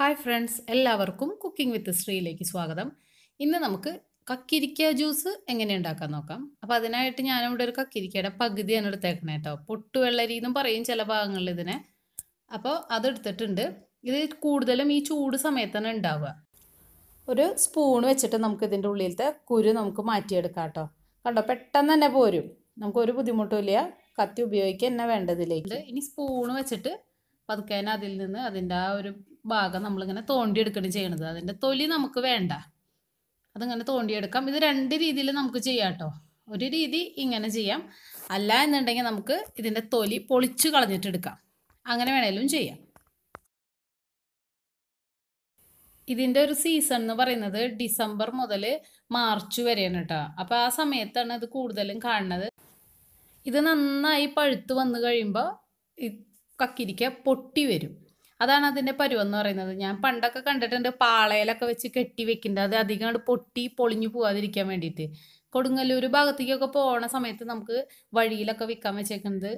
hi friends എല്ലാവർക്കും cooking with ശ്രീയിലേക്ക് സ്വാഗതം ഇന്ന് നമുക്ക് കക്കിരിക്ക ജ്യൂസ് എങ്ങനെ ഉണ്ടാക്കാൻ നോക്കാം അപ്പോൾ അതിനായിട്ട് ഞാനിവിടെ ഒരു കക്കിരിക്കയുടെ പകുതിയാണ് എടുത്തേക്കണേ കേട്ടോ പൊട്ടുവെള്ള എന്നും പറയും ചില ഭാഗങ്ങളിൽ ഇതിനെ അപ്പോൾ അതെടുത്തിട്ടുണ്ട് ഇത് കൂടുതലും ഈ ചൂട് സമയത്താണ് ഉണ്ടാവുക ഒരു സ്പൂൺ വെച്ചിട്ട് നമുക്ക് ഇതിൻ്റെ ഉള്ളിലത്തെ കുരു നമുക്ക് മാറ്റിയെടുക്കാം കേട്ടോ കണ്ടോ പെട്ടെന്ന് തന്നെ പോരും നമുക്കൊരു ബുദ്ധിമുട്ടുമില്ല കത്തി ഉപയോഗിക്കുക തന്നെ വേണ്ടതിലേക്ക് ഇനി സ്പൂൺ വെച്ചിട്ട് പതുക്കേന അതിൽ നിന്ന് അതിൻ്റെ ആ ഒരു ഭാഗം നമ്മളിങ്ങനെ തോണ്ടിയെടുക്കണം ചെയ്യണത് അതിൻ്റെ തൊലി നമുക്ക് വേണ്ട അതിങ്ങനെ തോണ്ടിയെടുക്കാം ഇത് രണ്ട് രീതിയിൽ നമുക്ക് ചെയ്യാം കേട്ടോ ഒരു രീതി ഇങ്ങനെ ചെയ്യാം അല്ല എന്നുണ്ടെങ്കിൽ നമുക്ക് ഇതിൻ്റെ തൊലി പൊളിച്ചു കളഞ്ഞിട്ടെടുക്കാം അങ്ങനെ വേണേലും ചെയ്യാം ഇതിൻ്റെ ഒരു സീസൺ എന്ന് പറയുന്നത് ഡിസംബർ മുതൽ മാർച്ച് വരെയാണ് കേട്ടോ അപ്പോൾ ആ സമയത്താണ് ഇത് കൂടുതലും കാണുന്നത് ഇത് നന്നായി പഴുത്ത് വന്നു കഴിയുമ്പോൾ കക്കിരിക്ക പൊട്ടി വരും അതാണ് അതിൻ്റെ പരുവെന്ന് പറയുന്നത് ഞാൻ പണ്ടൊക്കെ കണ്ടിട്ടുണ്ട് പാളയിലൊക്കെ വെച്ച് കെട്ടി വെക്കുന്നുണ്ട് അത് അധികം അങ്ങോട്ട് പൊട്ടി പൊളിഞ്ഞു പോകാതിരിക്കാൻ വേണ്ടിയിട്ട് കൊടുങ്ങല്ലൂർ ഭാഗത്തേക്കൊക്കെ പോകുന്ന സമയത്ത് നമുക്ക് വഴിയിലൊക്കെ വിൽക്കാൻ വെച്ചേക്കുന്നത്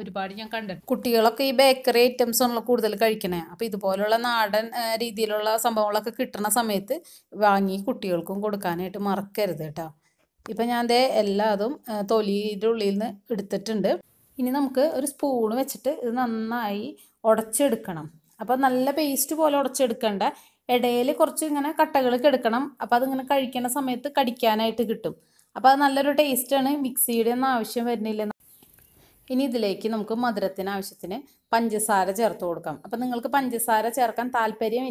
ഒരുപാട് ഞാൻ കണ്ടിട്ടുണ്ട് കുട്ടികളൊക്കെ ഈ ബേക്കറി ഐറ്റംസ് ആണല്ലോ കൂടുതൽ കഴിക്കണേ അപ്പോൾ ഇതുപോലുള്ള നാടൻ രീതിയിലുള്ള സംഭവങ്ങളൊക്കെ കിട്ടുന്ന സമയത്ത് വാങ്ങി കുട്ടികൾക്കും കൊടുക്കാനായിട്ട് മറക്കരുത് കേട്ടോ ഇപ്പം ഞാൻ ദേ എല്ലാതും തൊലിയുടെ ഉള്ളിൽ നിന്ന് എടുത്തിട്ടുണ്ട് ഇനി നമുക്ക് ഒരു സ്പൂൺ വെച്ചിട്ട് ഇത് നന്നായി ഉടച്ചെടുക്കണം അപ്പോൾ നല്ല പേസ്റ്റ് പോലെ ഉടച്ചെടുക്കേണ്ട ഇടയിൽ കുറച്ച് ഇങ്ങനെ കട്ടകളൊക്കെ എടുക്കണം അപ്പോൾ അതിങ്ങനെ കഴിക്കേണ്ട സമയത്ത് കടിക്കാനായിട്ട് കിട്ടും അപ്പോൾ അത് നല്ലൊരു ടേസ്റ്റാണ് മിക്സിയുടെ ഒന്നും ആവശ്യം വരുന്നില്ല ഇനി ഇതിലേക്ക് നമുക്ക് മധുരത്തിന് ആവശ്യത്തിന് പഞ്ചസാര ചേർത്ത് കൊടുക്കാം അപ്പം നിങ്ങൾക്ക് പഞ്ചസാര ചേർക്കാൻ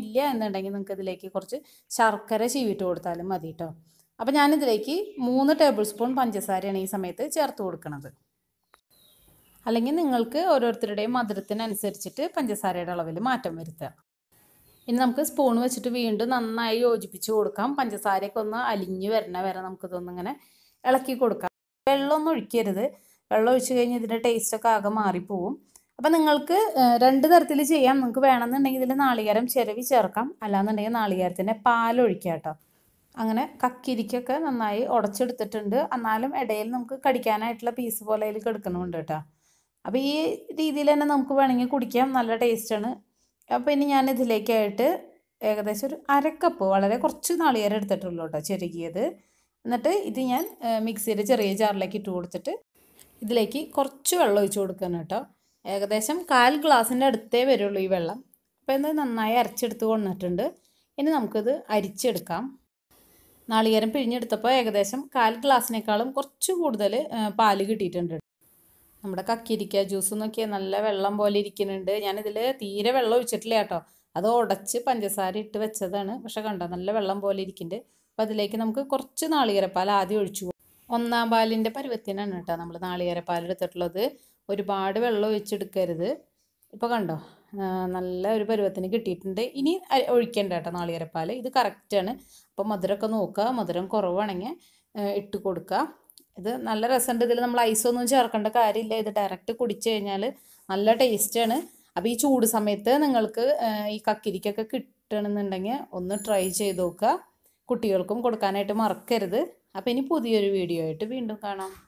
ഇല്ല എന്നുണ്ടെങ്കിൽ നിങ്ങൾക്ക് ഇതിലേക്ക് കുറച്ച് ശർക്കര ചീവിട്ട് കൊടുത്താലും മതി കേട്ടോ അപ്പം ഞാനിതിലേക്ക് മൂന്ന് ടേബിൾ സ്പൂൺ പഞ്ചസാരയാണ് ഈ സമയത്ത് ചേർത്ത് കൊടുക്കുന്നത് അല്ലെങ്കിൽ നിങ്ങൾക്ക് ഓരോരുത്തരുടെയും മധുരത്തിനനുസരിച്ചിട്ട് പഞ്ചസാരയുടെ അളവിൽ മാറ്റം വരുത്തുക ഇനി നമുക്ക് സ്പൂൺ വെച്ചിട്ട് വീണ്ടും നന്നായി യോജിപ്പിച്ച് കൊടുക്കാം പഞ്ചസാരയൊക്കെ ഒന്ന് അലിഞ്ഞു വരണ വരെ നമുക്കിതൊന്നും ഇങ്ങനെ ഇളക്കി കൊടുക്കാം വെള്ളമൊന്നും ഒഴിക്കരുത് വെള്ളം ഒഴിച്ചു കഴിഞ്ഞാൽ ഇതിൻ്റെ ടേസ്റ്റൊക്കെ ആകെ മാറിപ്പോവും അപ്പം നിങ്ങൾക്ക് രണ്ട് തരത്തിൽ ചെയ്യാം നിങ്ങൾക്ക് വേണമെന്നുണ്ടെങ്കിൽ ഇതിൽ നാളികേരം ചിരവി ചേർക്കാം അല്ലാന്നുണ്ടെങ്കിൽ നാളികേരത്തിൻ്റെ പാലൊഴിക്കുക കേട്ടോ അങ്ങനെ കക്കിരിക്കൊക്കെ നന്നായി ഉടച്ചെടുത്തിട്ടുണ്ട് എന്നാലും ഇടയിൽ നമുക്ക് കടിക്കാനായിട്ടുള്ള പീസ് പോലെ അതിൽ കെടുക്കണമുണ്ട് കേട്ടോ അപ്പോൾ ഈ രീതിയിൽ തന്നെ നമുക്ക് വേണമെങ്കിൽ കുടിക്കാം നല്ല ടേസ്റ്റാണ് അപ്പോൾ ഇനി ഞാൻ ഇതിലേക്കായിട്ട് ഏകദേശം ഒരു അരക്കപ്പ് വളരെ കുറച്ച് നാളികേരം എടുത്തിട്ടുള്ളൂ കേട്ടോ ചെരുകിയത് എന്നിട്ട് ഇത് ഞാൻ മിക്സിയുടെ ചെറിയ ജാറിലേക്ക് ഇട്ട് കൊടുത്തിട്ട് ഇതിലേക്ക് കുറച്ച് വെള്ളം ഒഴിച്ച് കൊടുക്കണം കേട്ടോ ഏകദേശം കാൽ ഗ്ലാസിൻ്റെ അടുത്തേ വരുള്ളൂ ഈ വെള്ളം അപ്പോൾ ഇത് നന്നായി അരച്ചെടുത്ത് കൊണ്ടിട്ടുണ്ട് ഇനി നമുക്കിത് അരിച്ചെടുക്കാം നാളികേരം പിഴിഞ്ഞെടുത്തപ്പോൾ ഏകദേശം കാൽ ഗ്ലാസ്സിനേക്കാളും കുറച്ച് കൂടുതൽ പാല് കിട്ടിയിട്ടുണ്ട് നമ്മുടെ കക്കിരിക്ക ജ്യൂസ് നോക്കിയാൽ നല്ല വെള്ളം പോലെ ഇരിക്കുന്നുണ്ട് ഞാനിതിൽ തീരെ വെള്ളം ഒഴിച്ചിട്ടില്ല കേട്ടോ അത് ഉടച്ച് പഞ്ചസാര ഇട്ട് വെച്ചതാണ് പക്ഷെ കണ്ടോ നല്ല വെള്ളം പോലെ ഇരിക്കുന്നുണ്ട് അപ്പം അതിലേക്ക് നമുക്ക് കുറച്ച് നാളികേരപ്പാൽ ആദ്യം ഒഴിച്ചു ഒന്നാം പാലിൻ്റെ പരുവത്തിനാണ് കേട്ടോ നമ്മൾ നാളികേരപ്പാൽ എടുത്തിട്ടുള്ളത് ഒരുപാട് വെള്ളം ഒഴിച്ചെടുക്കരുത് ഇപ്പോൾ കണ്ടോ നല്ല ഒരു പരുവത്തിന് കിട്ടിയിട്ടുണ്ട് ഇനി ഒഴിക്കേണ്ട കേട്ടോ നാളികേരപ്പാൽ ഇത് കറക്റ്റാണ് അപ്പോൾ മധുരമൊക്കെ നോക്കുക മധുരം കുറവാണെങ്കിൽ ഇട്ട് കൊടുക്കുക ഇത് നല്ല രസമുണ്ട് ഇതിൽ നമ്മൾ ഐസൊന്നും ചേർക്കേണ്ട കാര്യമില്ല ഇത് ഡയറക്റ്റ് കുടിച്ചു കഴിഞ്ഞാൽ നല്ല ടേസ്റ്റാണ് അപ്പോൾ ഈ ചൂട് സമയത്ത് നിങ്ങൾക്ക് ഈ കക്കിരിക്കൊക്കെ കിട്ടണമെന്നുണ്ടെങ്കിൽ ഒന്ന് ട്രൈ ചെയ്ത് നോക്കുക കുട്ടികൾക്കും കൊടുക്കാനായിട്ട് മറക്കരുത് അപ്പോൾ ഇനി പുതിയൊരു വീഡിയോ ആയിട്ട് വീണ്ടും കാണാം